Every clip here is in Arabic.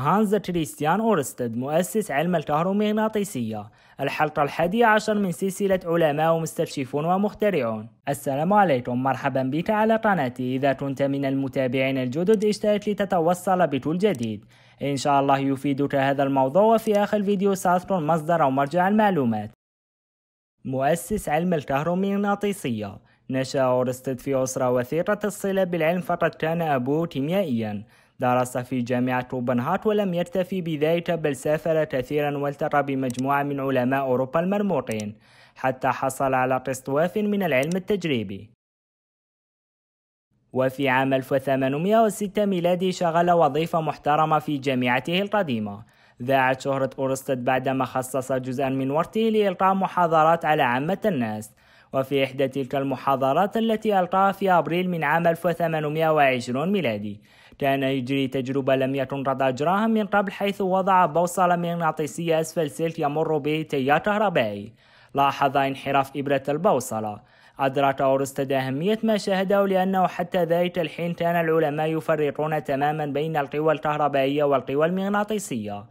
هانز كريستيان أورستد مؤسس علم الكهرومغناطيسية الحلقة الحادية عشر من سلسلة علماء ومستكشفون ومخترعون السلام عليكم مرحبا بك على قناتي إذا كنت من المتابعين الجدد اشترك لتتوصل بكل جديد إن شاء الله يفيدك هذا الموضوع وفي آخر الفيديو سأذكر مصدر أو مرجع المعلومات مؤسس علم الكهرومغناطيسية نشأ أورستد في أسرة وثيقة الصلة بالعلم فقد كان أبوه كيميائيا درس في جامعة روبنهارت ولم يكتفي بذلك بل سافر كثيرا والتقى بمجموعة من علماء أوروبا المرموقين حتى حصل على قسط واف من العلم التجريبي وفي عام 1806 ميلادي شغل وظيفة محترمة في جامعته القديمة ذاعت شهرة أورستد بعدما خصص جزءا من وقته لإلقاء محاضرات على عامة الناس وفي إحدى تلك المحاضرات التي ألقاها في أبريل من عام 1820 ميلادي كان يجري تجربة لم يكن قد أجراها من قبل حيث وضع بوصلة مغناطيسية أسفل سلك يمر به تيار كهربائي لاحظ انحراف إبرة البوصلة أدرك أورستد أهمية ما شاهده لأنه حتى ذلك الحين كان العلماء يفرقون تماما بين القوى الكهربائية والقوى المغناطيسية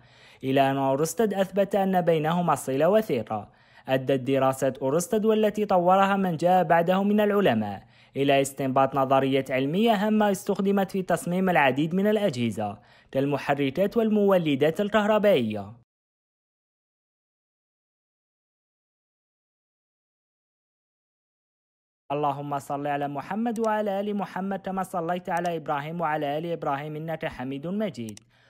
إلى أن أورستد أثبت أن بينهما صلة وثيقة أدت دراسة أورستد والتي طورها من جاء بعده من العلماء إلى استنباط نظرية علمية هامة استخدمت في تصميم العديد من الأجهزة كالمحركات والمولدات الكهربائية اللهم صل على محمد وعلى آل محمد كما صليت على إبراهيم وعلى آل إبراهيم إنك حميد مجيد